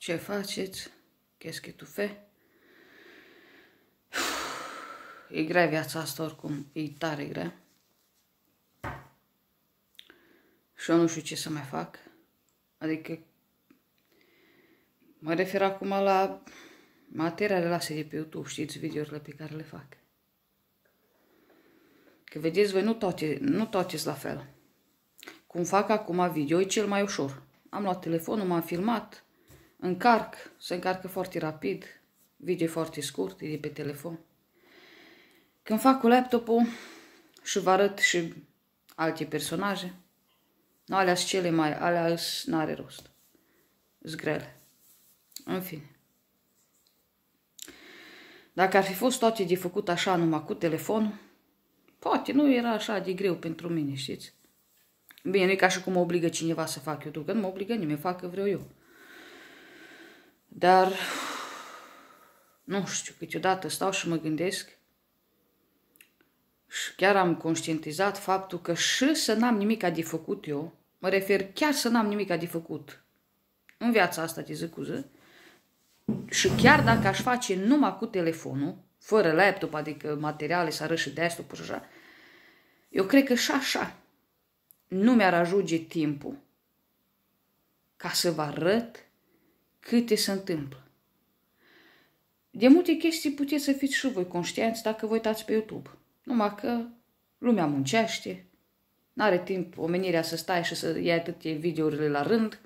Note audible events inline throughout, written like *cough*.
ce faceți, ce que tu fe. *sighs* E grea viața asta oricum, e tare grea. Și eu nu știu ce să mai fac. Adică mă refer acum la materialele lase de pe YouTube, știți, videourile pe care le fac. Că vedeți voi, nu toate, nu toate la fel. Cum fac acum video, e cel mai ușor. Am luat telefonul, m-am filmat, Încarc, se încarcă foarte rapid, video foarte scurt, e de pe telefon. Când fac cu laptopul și vă arăt și alte personaje, nu alea cele mai, alea n-are rost. Zgrele. În fine. Dacă ar fi fost toate de făcut așa numai cu telefonul, poate nu era așa de greu pentru mine, știți? Bine, nu e ca și cum mă obligă cineva să fac eu, că nu mă obligă nimeni, fac că vreau eu. Dar, nu știu, câteodată stau și mă gândesc și chiar am conștientizat faptul că și să n-am nimic de făcut eu, mă refer chiar să n-am nimic de făcut în viața asta de zi cu zi, și chiar dacă aș face numai cu telefonul, fără laptop, adică materiale, să arăși de asta, așa, eu cred că și așa nu mi-ar ajunge timpul ca să vă arăt câte se întâmplă. De multe chestii puteți să fiți și voi conștienți dacă vă uitați pe YouTube. Numai că lumea muncește, n-are timp omenirea să stai și să ia atâtea videourile la rând,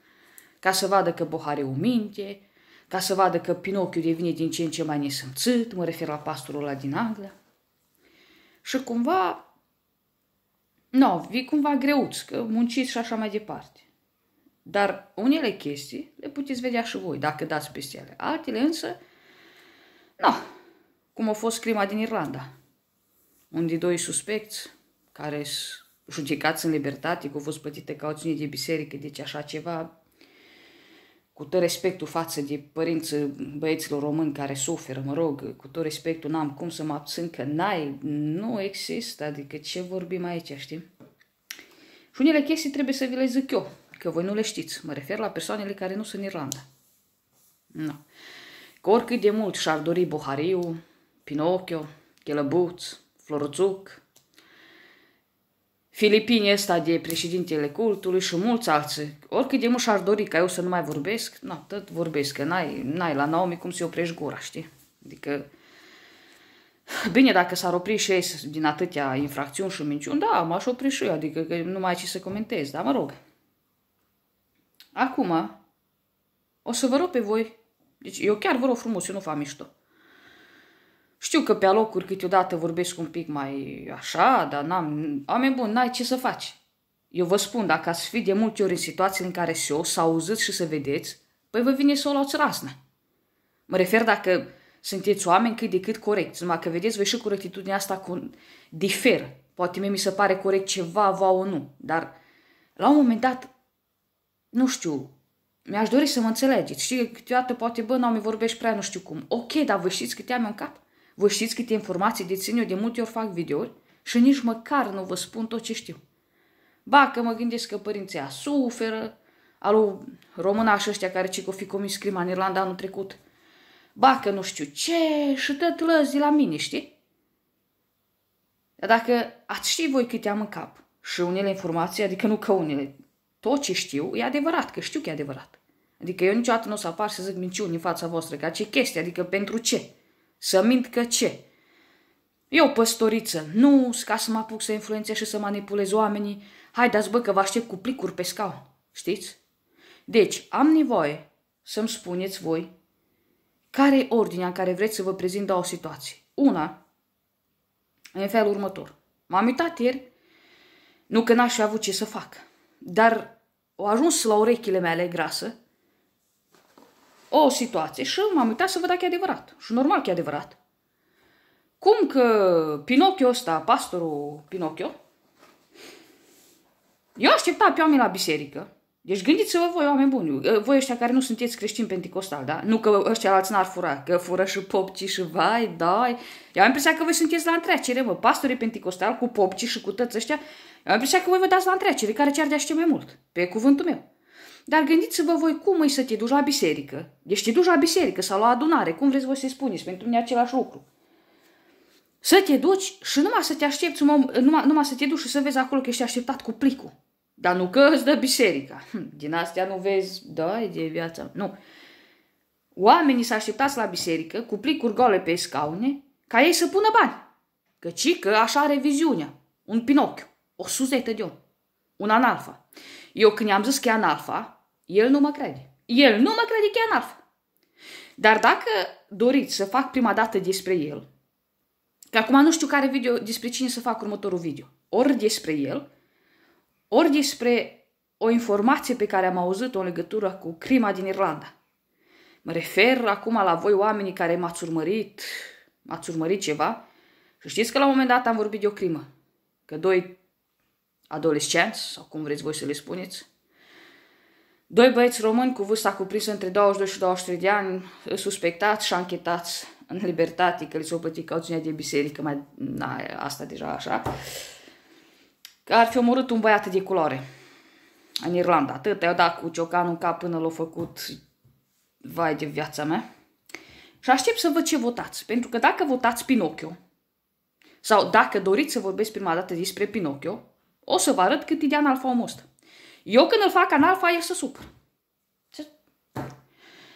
ca să vadă că o minte, ca să vadă că Pinocchio devine din ce în ce mai nesâmțit, mă refer la pastorul ăla din Anglia. Și cumva, nu, no, vii cumva greuți, că munciți și așa mai departe. Dar unele chestii le puteți vedea și voi, dacă dați peste ele. Altele însă, nu. Cum a fost crima din Irlanda, unde doi suspecți care sunt judecați în libertate, că au fost plătite cauțiune de biserică, deci așa ceva, cu tot respectul față de părinții băieților români care suferă, mă rog, cu tot respectul n-am cum să mă abțin că n-ai, nu există, adică ce vorbim aici, știi? Și unele chestii trebuie să vi le zic eu, că voi nu le știți. Mă refer la persoanele care nu sunt în Irlanda. Nu. No. Că oricât de mult și-ar dori Buhariu, Pinocchio, Chelăbuț, Floruțuc, Filipinii ăsta de președintele cultului și mulți alții. Oricât de mult și-ar dori ca eu să nu mai vorbesc, nu, tot vorbesc, că n-ai, la Naomi cum să-i oprești gura, știi? Adică, bine, dacă s-ar opri și ei din atâtea infracțiuni și minciuni, da, m-aș opri și eu, adică că nu mai ai ce să comentez, dar mă rog. Acum, o să vă rog pe voi, deci eu chiar vă rog frumos, eu nu fac mișto. Știu că pe alocuri câteodată vorbesc un pic mai așa, dar n-am... Oameni buni, n-ai ce să faci. Eu vă spun, dacă ați fi de multe ori în situații în care se o să auziți și să vedeți, păi vă vine să o luați rasnă. Mă refer dacă sunteți oameni cât de cât corecți, numai că vedeți, voi și corectitudinea asta cu... diferă. Poate mie mi se pare corect ceva, vă o nu, dar la un moment dat nu știu, mi-aș dori să mă înțelegeți. Știi, câteodată poate, bă, nu mi vorbești prea nu știu cum. Ok, dar vă știți câte am în cap? Vă știți câte informații dețin eu? De multe ori fac videouri și nici măcar nu vă spun tot ce știu. Ba, că mă gândesc că părinții a suferă, alu româna și ăștia care ce că fi comis crima în Irlanda anul trecut. Ba, că nu știu ce și tot lăzi la mine, știi? Dar dacă ați ști voi câte am în cap și unele informații, adică nu că unele, tot ce știu e adevărat, că știu că e adevărat. Adică eu niciodată nu o să apar să zic minciuni în fața voastră, ca ce chestie, adică pentru ce? Să mint că ce? Eu, păstoriță, nu ca să mă apuc să influențez și să manipulez oamenii. dați bă, că vă aștept cu plicuri pe scaun. Știți? Deci, am nevoie să-mi spuneți voi care e ordinea în care vreți să vă prezint două situații. Una, în felul următor. M-am uitat ieri, nu că n-aș fi avut ce să fac. Dar au ajuns la urechile mele grasă o situație și m-am uitat să văd dacă e adevărat. Și normal că e adevărat. Cum că Pinocchio ăsta, pastorul Pinocchio, eu aștepta pe oameni la biserică deci gândiți-vă voi, oameni buni, uh, voi ăștia care nu sunteți creștini pentecostal, da? Nu că ăștia alți n-ar fura, că fură și popci și vai, dai. Eu am impresia că voi sunteți la întrecere, mă, pastorii pentecostal cu popci și cu toți ăștia. Eu am impresia că voi vă dați la întrecere, care ce ar mai mult, pe cuvântul meu. Dar gândiți-vă voi cum e să te duci la biserică. Deci te duci la biserică sau la adunare, cum vreți voi să-i spuneți, pentru mine același lucru. Să te duci și numai să te aștepți, numai, numai să te duci și să vezi acolo că ești așteptat cu plicul. Dar nu că îți dă biserica. Hm, Din astea nu vezi, da, e de viața. Nu. Oamenii s au așteptat la biserică, cu plicuri goale pe scaune, ca ei să pună bani. Căci că așa are viziunea. Un Pinocchio, o suzetă de om, un analfa. Eu când i-am zis că e analfa, el nu mă crede. El nu mă crede că e analfa. Dar dacă doriți să fac prima dată despre el, că acum nu știu care video, despre cine să fac următorul video, ori despre el, ori despre o informație pe care am auzit-o în legătură cu crima din Irlanda. Mă refer acum la voi oamenii care m-ați urmărit, m-ați urmărit ceva și știți că la un moment dat am vorbit de o crimă. Că doi adolescenți, sau cum vreți voi să le spuneți, doi băieți români cu vârsta cuprinsă între 22 și 23 de ani, suspectați și anchetați în libertate că li s-au plătit cauțiunea de biserică, mai na, asta deja așa, că ar fi omorât un băiat de culoare în Irlanda. Atât i a dat cu ciocanul în cap până l-au făcut vai de viața mea. Și aștept să văd ce votați. Pentru că dacă votați Pinocchio, sau dacă doriți să vorbesc prima dată despre Pinocchio, o să vă arăt cât e de analfa omul ăsta. Eu când îl fac analfa, e să supăr.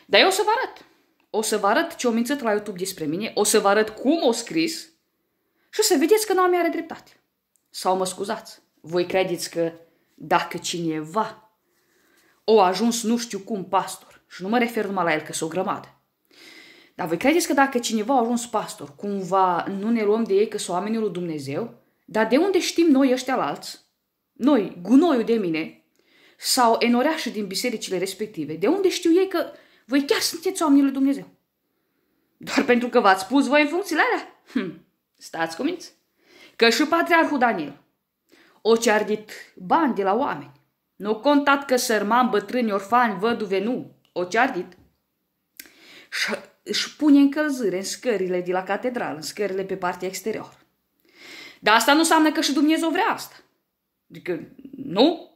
Dar eu o să vă arăt. O să vă arăt ce o mințit la YouTube despre mine, o să vă arăt cum o scris și o să vedeți că nu am iară dreptate. Sau mă scuzați, voi credeți că dacă cineva o ajuns nu știu cum pastor, și nu mă refer numai la el, că sunt o grămadă, dar voi credeți că dacă cineva a ajuns pastor, cumva nu ne luăm de ei că sunt oamenii lui Dumnezeu? Dar de unde știm noi ăștia la alți? Noi, gunoiul de mine, sau enoreașii din bisericile respective, de unde știu ei că voi chiar sunteți oamenii lui Dumnezeu? Doar pentru că v-ați pus voi în funcțiile alea? Hm, stați cuminți! că și patriarhul Daniel o cerdit bani de la oameni. Nu contat că sărman, bătrâni, orfani, văduve, nu, o cerdit. Și își pune încălzire în scările de la catedral, în scările pe partea exterior. Dar asta nu înseamnă că și Dumnezeu vrea asta. Adică, nu?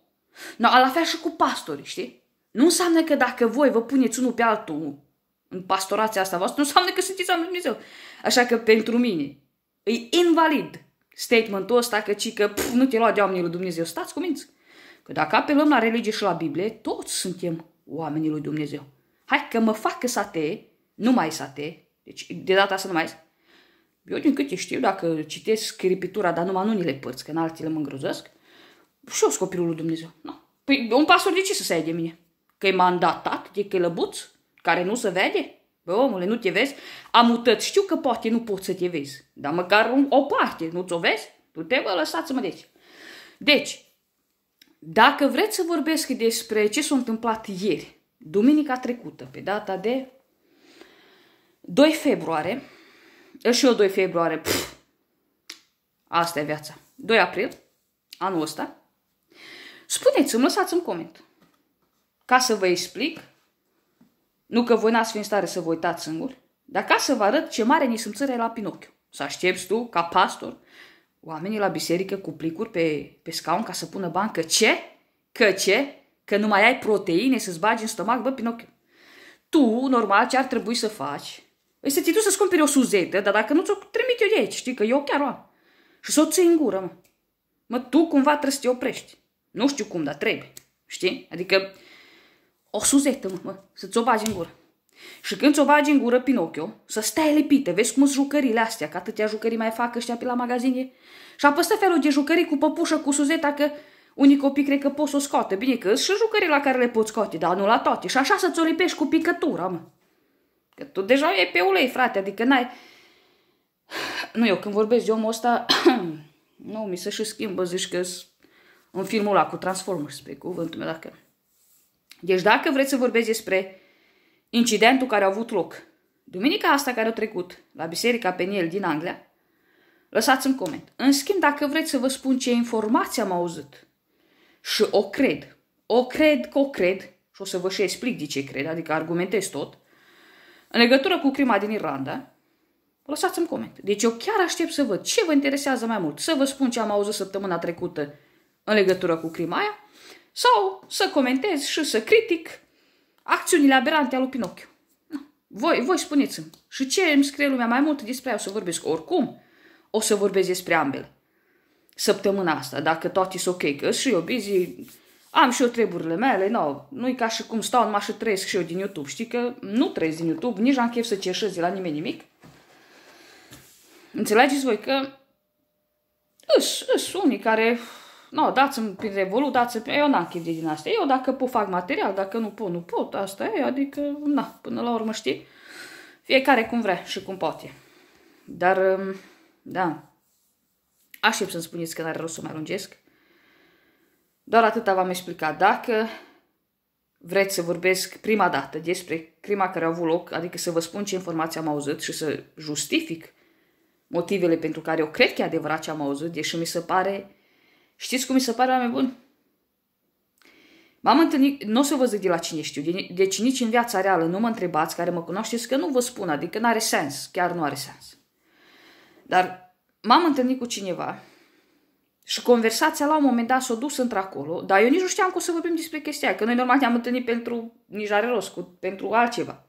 No, la fel și cu pastorii, știi? Nu înseamnă că dacă voi vă puneți unul pe altul în pastorația asta voastră, nu înseamnă că sunteți al Dumnezeu. Așa că pentru mine e invalid statementul ăsta că ci că pf, nu te lua de oamenii lui Dumnezeu. Stați cu minți. Că dacă apelăm la religie și la Biblie, toți suntem oamenii lui Dumnezeu. Hai că mă fac că sate, nu mai sate, deci de data asta nu mai Eu din câte știu, dacă citesc scriptura, dar numai ni le părți, că în le mă îngrozesc, și eu sunt copilul lui Dumnezeu. No. Păi un pastor de ce să se ia de mine? Că e mandatat, de călăbuț, care nu se vede? Bă, omule, nu te vezi? Am Amutăți, știu că poate nu poți să te vezi, dar măcar o parte, nu ți-o vezi? Tu te vă lăsați-mă deci. Deci, dacă vreți să vorbesc despre ce s-a întâmplat ieri, duminica trecută, pe data de 2 februarie, și eu 2 februarie, pf, asta e viața, 2 april, anul ăsta, spuneți-mi, lăsați-mi coment, ca să vă explic nu că voi n-ați fi în stare să vă uitați singuri, dar ca să vă arăt ce mare nisâmțire la Pinocchio. Să aștepți tu, ca pastor, oamenii la biserică cu plicuri pe, pe scaun ca să pună bani. Că ce? Că ce? Că nu mai ai proteine să-ți bagi în stomac? Bă, Pinocchio, tu, normal, ce ar trebui să faci? Este păi să ți tu să-ți cumperi o suzetă, dar dacă nu ți-o trimit eu de aici, știi, că eu chiar o am. Și să o ții în gură, mă. Mă, tu cumva trebuie să te oprești. Nu știu cum, dar trebuie. Știi? Adică o suzete, mă, să ți-o bagi în gură. Și când ți-o bagi în gură, Pinocchio, să stai lipită, vezi cum sunt jucările astea, că atâtea jucării mai fac ăștia pe la magazine. Și apoi stă felul de jucării cu păpușă, cu suzeta, că unii copii cred că pot să o scoate. Bine că și jucării la care le poți scoate, dar nu la toate. Și așa să ți-o lipești cu picătura, mă. Că tu deja e pe ulei, frate, adică n-ai... Nu, eu când vorbesc de omul ăsta, *clears throat* nu, mi se și schimbă, zici că în filmul ăla cu Transformers, pe cuvântul meu, dacă... Deci dacă vreți să vorbesc despre incidentul care a avut loc duminica asta care a trecut la Biserica Peniel din Anglia, lăsați un coment. În schimb, dacă vreți să vă spun ce informații am auzit și o cred, o cred că o cred, și o să vă și explic de ce cred, adică argumentez tot, în legătură cu crima din Irlanda, lăsați-mi coment. Deci eu chiar aștept să văd ce vă interesează mai mult. Să vă spun ce am auzit săptămâna trecută în legătură cu crima aia sau să comentez și să critic acțiunile aberante ale lui Pinocchio. Voi, voi spuneți-mi și ce îmi scrie lumea mai mult despre ea o să vorbesc. Oricum, o să vorbesc despre ambele. Săptămâna asta, dacă toate sunt ok, că și eu busy, am și eu treburile mele, no, nu e ca și cum stau numai și trăiesc și eu din YouTube, știi că nu trăiesc din YouTube, nici am chef să cerșez de la nimeni nimic. Înțelegeți voi că îs, îs unii care no, dați-mi prin Revolut, dați-mi Eu n-am chef din astea. Eu dacă pot fac material, dacă nu pot, nu pot. Asta e, adică, na, până la urmă știi. Fiecare cum vrea și cum poate. Dar, um, da, aștept să-mi spuneți că n-are rost să mai lungesc. Doar atâta v-am explicat. Dacă vreți să vorbesc prima dată despre crima care a avut loc, adică să vă spun ce informații am auzit și să justific motivele pentru care eu cred că e adevărat ce am auzit, deși mi se pare Știți cum mi se pare oameni buni? M-am întâlnit, nu o să vă zic de la cine știu, deci nici în viața reală nu mă întrebați, care mă cunoașteți, că nu vă spun, adică nu are sens, chiar nu are sens. Dar m-am întâlnit cu cineva și conversația la un moment dat s-a dus într-acolo, dar eu nici nu știam că o să vorbim despre chestia aia, că noi normal ne-am întâlnit pentru, nici are rost, cu, pentru altceva.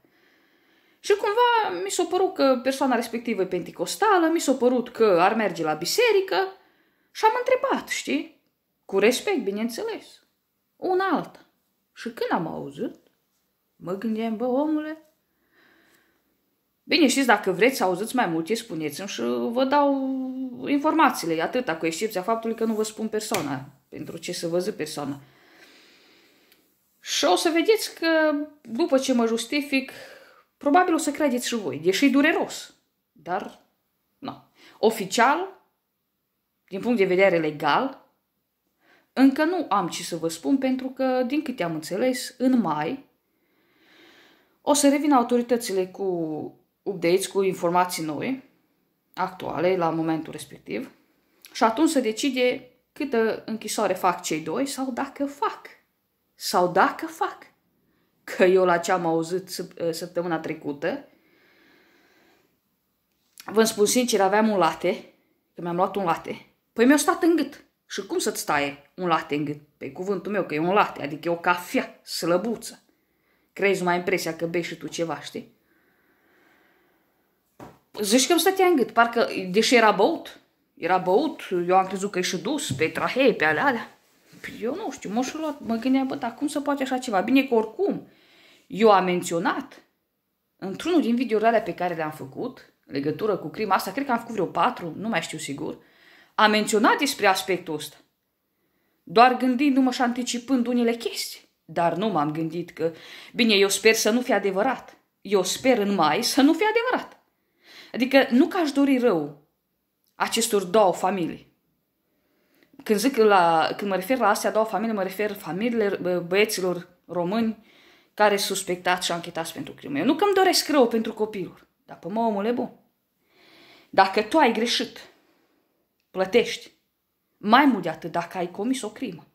Și cumva mi s-a părut că persoana respectivă e penticostală, mi s-a părut că ar merge la biserică, și am întrebat, știi? Cu respect, bineînțeles. un alt, Și când am auzit, mă gândeam, bă, omule, Bine, știți, dacă vreți să auziți mai multe, spuneți-mi și vă dau informațiile, atâta, cu excepția faptului că nu vă spun persoana, pentru ce să vă zic persoana. Și o să vedeți că, după ce mă justific, probabil o să credeți și voi, deși dureros. Dar, nu. Oficial, din punct de vedere legal, încă nu am ce să vă spun pentru că, din câte am înțeles, în mai o să revină autoritățile cu updates, cu informații noi, actuale, la momentul respectiv, și atunci se decide câtă închisoare fac cei doi sau dacă fac. Sau dacă fac. Că eu la ce am auzit ă, săptămâna trecută, vă spun sincer, aveam un late, că mi-am luat un late, Păi mi-a stat în gât. Și cum să-ți taie un late în gât? Pe cuvântul meu că e un late, adică e o cafea slăbuță. Crezi numai impresia că bei și tu ceva, știi? Zici că îmi stătea în gât, parcă, deși era băut, era băut, eu am crezut că e și dus pe trahee, pe alea, alea. Păi eu nu știu, m-aș luat, mă gândeam, bă, dar cum se poate așa ceva? Bine că oricum, eu am menționat într-unul din videourile pe care le-am făcut, legătură cu crima asta, cred că am făcut vreo patru, nu mai știu sigur, uh, a menționat despre aspectul ăsta. Doar gândindu-mă și anticipând unele chestii. Dar nu m-am gândit că... Bine, eu sper să nu fie adevărat. Eu sper în mai să nu fie adevărat. Adică nu că aș dori rău acestor două familii. Când zic la, când mă refer la astea două familii, mă refer familiile băieților români care suspectați și anchetați pentru crimă. Eu nu că îmi doresc rău pentru copilul, dar pe mă omule bun. Dacă tu ai greșit plătești mai mult de atât dacă ai comis o crimă.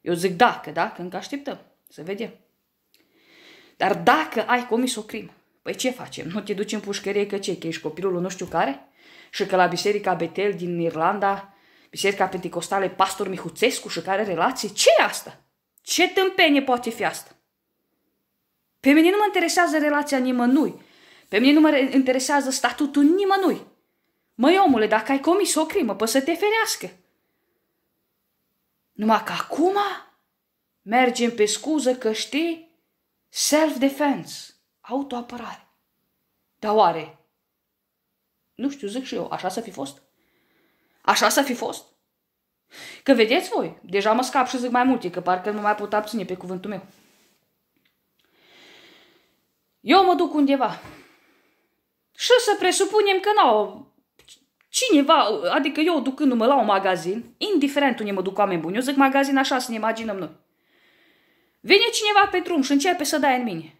Eu zic dacă, da? Că încă așteptăm. Să vedem. Dar dacă ai comis o crimă, păi ce facem? Nu te duci în pușcărie că ce? Că ești copilul nu știu care? Și că la biserica Betel din Irlanda, biserica pentecostală, pastor Mihuțescu și care relații? ce asta? Ce tâmpenie poate fi asta? Pe mine nu mă interesează relația nimănui. Pe mine nu mă interesează statutul nimănui. Măi omule, dacă ai comis o crimă, poți să te ferească. Numai că acum mergem pe scuză că știi self-defense, autoapărare. Dar oare? Nu știu, zic și eu, așa să fi fost? Așa să fi fost? Că vedeți voi, deja mă scap și zic mai multe, că parcă nu mai pot abține pe cuvântul meu. Eu mă duc undeva. Și să presupunem că n-au cineva, adică eu ducându-mă la un magazin, indiferent unde mă duc oameni buni, eu zic magazin așa să ne imaginăm noi. Vine cineva pe drum și începe să dai în mine.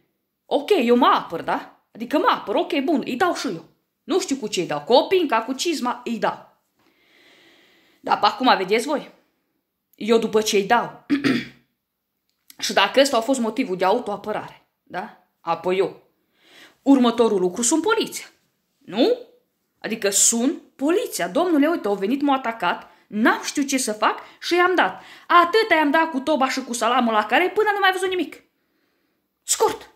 Ok, eu mă apăr, da? Adică mă apăr, ok, bun, îi dau și eu. Nu știu cu ce îi dau, cu opinca, cu cizma, îi dau. Dar pe acum vedeți voi. Eu după ce îi dau. *clears throat* și dacă ăsta a fost motivul de autoapărare, da? Apoi eu. Următorul lucru sunt poliția. Nu? Adică sun Poliția, domnule, uite, au venit, m-au atacat, n-am știut ce să fac și i-am dat. Atât i-am dat cu toba și cu salamul la care până nu mai văzut nimic. Scurt.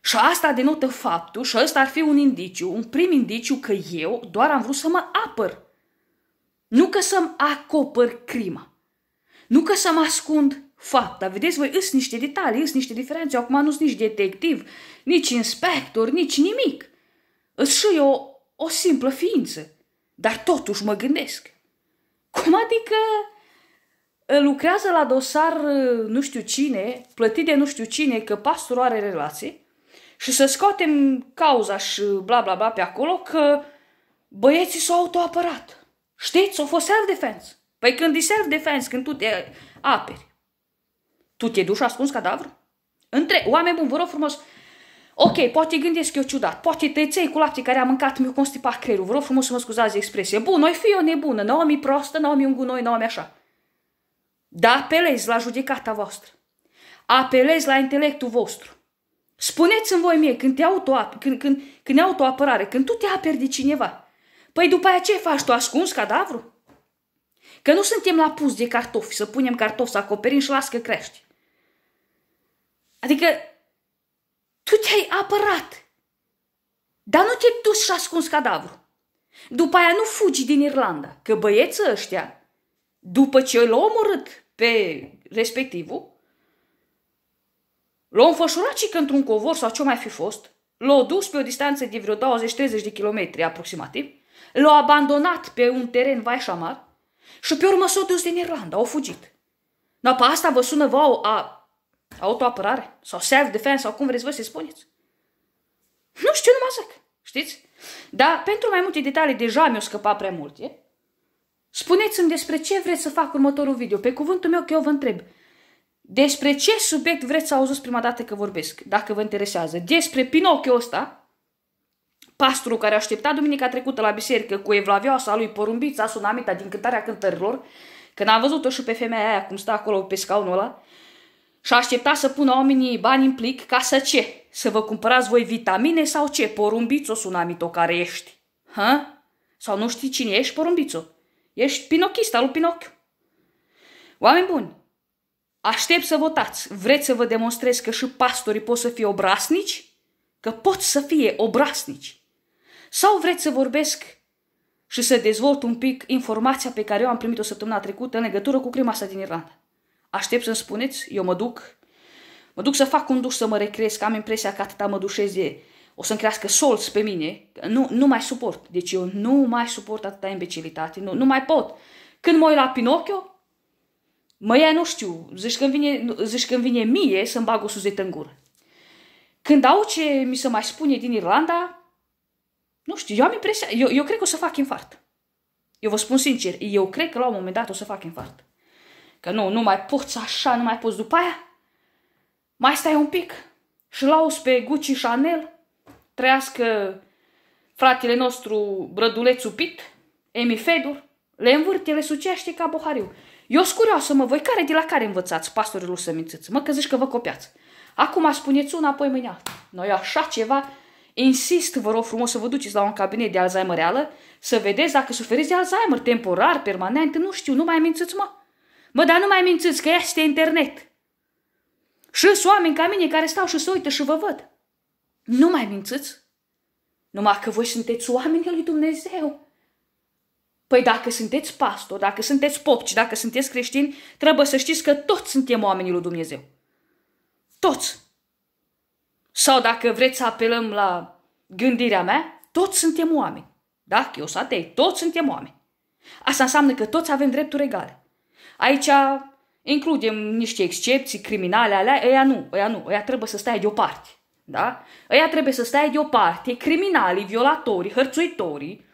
Și asta denotă faptul și ăsta ar fi un indiciu, un prim indiciu că eu doar am vrut să mă apăr. Nu că să-mi acopăr crima. Nu că să mă ascund fapta. Vedeți voi, îs niște detalii, îs niște diferențe. Acum nu sunt nici detectiv, nici inspector, nici nimic. Îs și eu o simplă ființă, dar totuși mă gândesc. Cum adică uh, lucrează la dosar uh, nu știu cine, plătit de nu știu cine, că pastorul are relații și să scoatem cauza și bla bla bla pe acolo că băieții s-au autoapărat. Știți, au fost self-defense. Păi când e self-defense, când tu te aperi, tu te duci ascuns cadavru? Între, oameni buni, vă rog frumos, Ok, poate gândesc eu ciudat, poate tăiței cu lapte care a mâncat mi-a constipat creierul, vreau frumos să mă scuzați expresie. Bun, noi fi o nebună, Naomi prostă, Naomi un gunoi, Naomi așa. Dar apelez la judecata voastră. Apelez la intelectul vostru. Spuneți-mi voi mie, când, te auto, când, când, când e autoapărare, când tu te aperi de cineva, păi după aia ce faci tu, ascunzi cadavru? Că nu suntem la pus de cartofi, să punem cartofi, să acoperim și las că crește. Adică tu te-ai apărat, dar nu te-ai dus și ascuns cadavru. După aia nu fugi din Irlanda, că băieții ăștia, după ce l-au omorât pe respectivul, l-au înfășurat și că într-un covor sau ce mai fi fost, l-au dus pe o distanță de vreo 20-30 de kilometri aproximativ, l-au abandonat pe un teren vai amar și pe urmă s-au dus din Irlanda, au fugit. Dar pe asta vă sună vouă a Autoapărare sau self-defense sau cum vreți voi să-i spuneți. Nu știu, numai zic. Știți? Dar pentru mai multe detalii, deja mi-au scăpat prea multe. Spuneți-mi despre ce vreți să fac următorul video. Pe cuvântul meu că eu vă întreb. Despre ce subiect vreți să auziți prima dată că vorbesc, dacă vă interesează. Despre Pinocchio ăsta, pastorul care așteptat duminica trecută la biserică cu evlavioasa lui porumbița sunamita din cântarea cântărilor, când a văzut-o și pe femeia aia cum stă acolo pe scaunul ăla, și aștepta să pună oamenii bani în plic ca să ce? Să vă cumpărați voi vitamine sau ce? Porumbițo, sunamito, care ești. Hă? Sau nu știi cine ești, porumbițo? Ești pinochista lui Pinocchio. Oameni buni, aștept să votați. Vreți să vă demonstrez că și pastorii pot să fie obrasnici? Că pot să fie obrasnici. Sau vreți să vorbesc și să dezvolt un pic informația pe care eu am primit-o săptămâna trecută în legătură cu crima asta din Irlanda? Aștept să-mi spuneți? Eu mă duc. Mă duc să fac un duș să mă recresc. Am impresia că atâta mă dușez de... O să-mi crească solți pe mine. Nu, nu mai suport. Deci eu nu mai suport atâta imbecilitate. Nu, nu mai pot. Când mă uit la Pinocchio, mă ia, nu știu, zici că vine, zici că vine mie să-mi bag o suzetă în gură. Când au ce mi se mai spune din Irlanda, nu știu, eu am impresia, eu, eu cred că o să fac infart. Eu vă spun sincer, eu cred că la un moment dat o să fac infart. Că nu, nu mai poți așa, nu mai poți după aia. Mai stai un pic și lauzi pe Gucci Chanel. Trăiască fratele nostru Brădulețu Pit, Emi Fedor. Le învârte, le sucește ca bohariu. Eu să mă, voi care de la care învățați pastorilor să mințiți? Mă, că zici că vă copiați. Acum spuneți una, apoi mâine alta. Noi așa ceva, insist, vă rog frumos să vă duceți la un cabinet de Alzheimer reală, să vedeți dacă suferiți de Alzheimer temporar, permanent, nu știu, nu mai mințiți, mă. Mă, dar nu mai mințiți că ea este internet. Și oameni ca mine care stau și se uită și vă văd. Nu mai mințiți. Numai că voi sunteți oamenii lui Dumnezeu. Păi dacă sunteți pastor, dacă sunteți popci, dacă sunteți creștini, trebuie să știți că toți suntem oamenii lui Dumnezeu. Toți. Sau dacă vreți să apelăm la gândirea mea, toți suntem oameni. da eu sunt toți suntem oameni. Asta înseamnă că toți avem drepturi egale. Aici includem niște excepții criminale alea, ăia nu, ăia nu, ăia trebuie să stai deoparte. Da? Ăia trebuie să stai deoparte, criminalii, violatorii, hărțuitorii.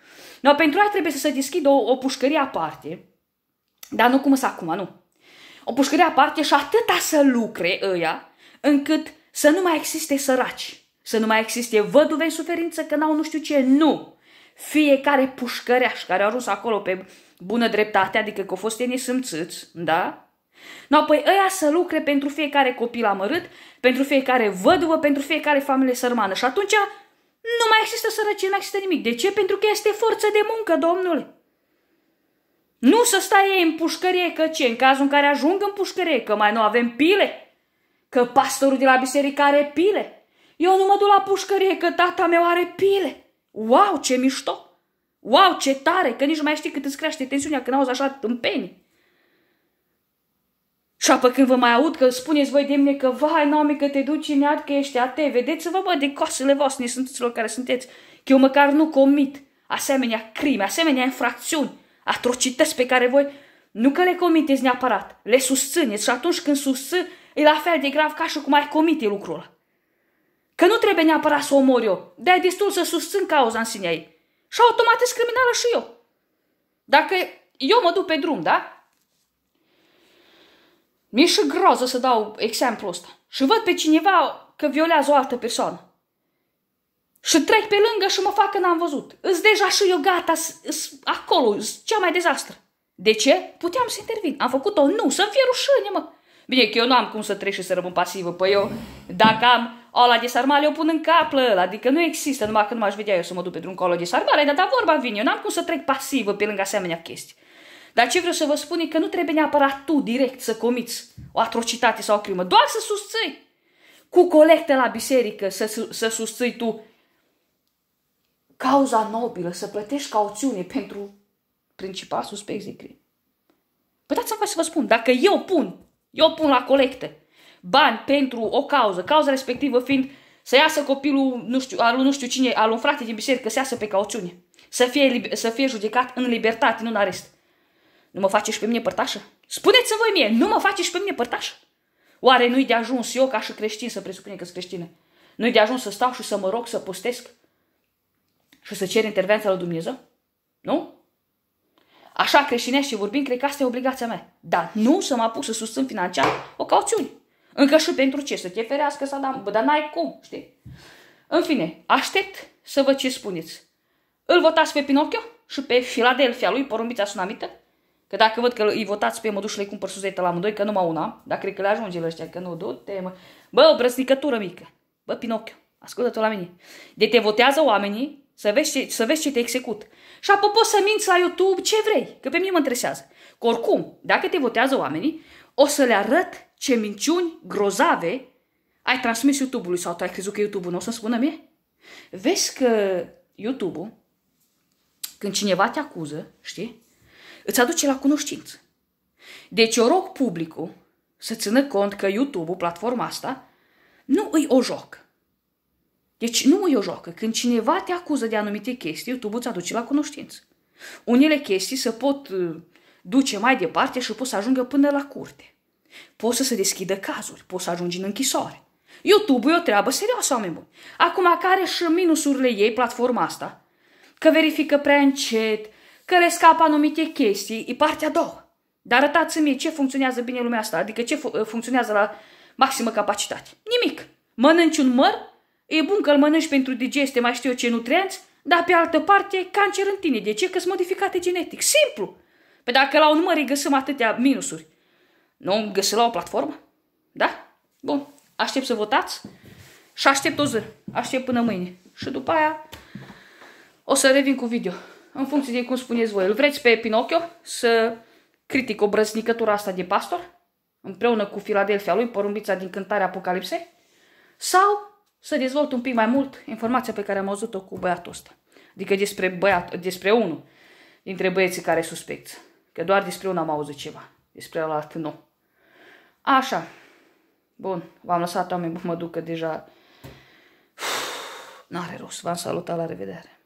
No, pentru aia trebuie să se deschidă o, o pușcărie aparte, dar nu cum să acum, nu. O pușcărie aparte și atâta să lucre ăia, încât să nu mai existe săraci, să nu mai existe văduve în suferință că n-au nu știu ce, nu fiecare pușcăreaș care a ajuns acolo pe bună dreptate, adică că au fost ei nesâmțâți, da? No, păi ăia să lucre pentru fiecare copil amărât, pentru fiecare văduvă, pentru fiecare familie sărmană. Și atunci nu mai există sărăcie, nu mai există nimic. De ce? Pentru că este forță de muncă, domnul. Nu să stai ei în pușcărie, că ce? În cazul în care ajung în pușcărie, că mai nu avem pile, că pastorul de la biserică are pile. Eu nu mă duc la pușcărie, că tata meu are pile. Wow, ce mișto! Wow, ce tare! Că nici nu mai știi cât îți crește tensiunea când auzi așa tâmpeni. Și apă când vă mai aud că spuneți voi de mine că vai, Naomi, că te duci în iad, că ești ate, vedeți-vă, bă, de coasele voastre sunteți care sunteți, că eu măcar nu comit asemenea crime, asemenea infracțiuni, atrocități pe care voi nu că le comiteți neapărat, le susțineți și atunci când susțin, e la fel de grav ca și cum ai comite lucrul ăla. Că nu trebuie neapărat să omor eu. de ai destul să susțin cauza în sine ei. Și automat ești criminală și eu. Dacă eu mă duc pe drum, da? Mi-e și groază să dau exemplu ăsta. Și văd pe cineva că violează o altă persoană. Și trec pe lângă și mă fac că n-am văzut. Îs deja și eu gata, îs acolo, îs cea mai dezastră. De ce? Puteam să intervin. Am făcut-o, nu, să fie rușine, mă. Bine, că eu nu am cum să trec și să rămân pasivă. Păi eu, dacă am ala de sarmale, o pun în cap Adică nu există, numai când m-aș vedea eu să mă duc pe un colo de sarmale, dar da vorba vine. Eu n-am cum să trec pasivă pe lângă asemenea chestii. Dar ce vreau să vă spun e că nu trebuie neapărat tu direct să comiți o atrocitate sau o crimă, doar să susții. Cu colecte la biserică să, să susții tu cauza nobilă, să plătești cauțiune pentru principal suspect de crimă. Păi dați-mi să vă spun, dacă eu pun eu pun la colecte bani pentru o cauză, cauza respectivă fiind să iasă copilul, nu știu, al nu știu cine, al un frate din biserică, să iasă pe cauțiune, Să fie, să fie judecat în libertate, nu în arest. Nu mă faceți pe mine părtașă? Spuneți-vă mie, nu mă faceți pe mine părtașă? Oare nu-i de ajuns eu ca și creștin să presupune că sunt creștină? Nu-i de ajuns să stau și să mă rog, să postesc? Și să cer intervenția lui Dumnezeu? Nu? așa creștinești și vorbim, cred că asta e obligația mea. Dar nu să mă apuc să susțin financiar o cauțiune. Încă și pentru ce? Să te ferească să da, bă, dar n-ai cum, știi? În fine, aștept să vă ce spuneți. Îl votați pe Pinocchio și pe Filadelfia lui, porumbița sunamită? Că dacă văd că îi votați pe mă duc și le cumpăr la amândoi, că numai una, dar cred că le ajunge la ăștia, că nu, du-te, mă. Bă, o brăznicătură mică. Bă, Pinocchio, ascultă-te la mine. De deci te votează oamenii să vezi ce, să vezi ce te execut. Și apoi poți să minți la YouTube ce vrei, că pe mine mă interesează. Că oricum, dacă te votează oamenii, o să le arăt ce minciuni grozave ai transmis YouTube-ului sau tu ai crezut că YouTube-ul nu o să spună mie? Vezi că YouTube-ul, când cineva te acuză, știi, îți aduce la cunoștință. Deci eu rog publicul să țină cont că YouTube-ul, platforma asta, nu îi o joc. Deci nu e o joacă. Când cineva te acuză de anumite chestii, tu poți aduce la cunoștință. Unele chestii se pot uh, duce mai departe și pot să ajungă până la curte. Poți să se deschidă cazuri, poți să ajungi în închisoare. YouTube e o treabă serioasă, oameni buni. Acum, care și minusurile ei, platforma asta, că verifică prea încet, că le scapă anumite chestii, e partea a doua. Dar arătați-mi ce funcționează bine lumea asta, adică ce funcționează la maximă capacitate. Nimic. Mănânci un măr, E bun că îl mănânci pentru digeste, mai știu eu ce nutrienți, dar pe altă parte, cancer în tine. De ce? Că sunt modificate genetic. Simplu! Pe păi dacă la un număr îi găsim atâtea minusuri, nu îmi găsi la o platformă? Da? Bun. Aștept să votați și aștept o zi. Aștept până mâine. Și după aia o să revin cu video. În funcție de cum spuneți voi. Îl vreți pe Pinocchio să critic obrăznicătura asta de pastor? Împreună cu Filadelfia lui, porumbița din cântarea Apocalipsei? Sau să dezvolt un pic mai mult informația pe care am auzit-o cu băiatul ăsta. Adică despre, băiat, despre unul dintre băieții care suspecți. Că doar despre unul am auzit ceva, despre alt nu. Așa. Bun, v-am lăsat oameni, mă duc că deja... n-are rost, v-am salutat, la revedere.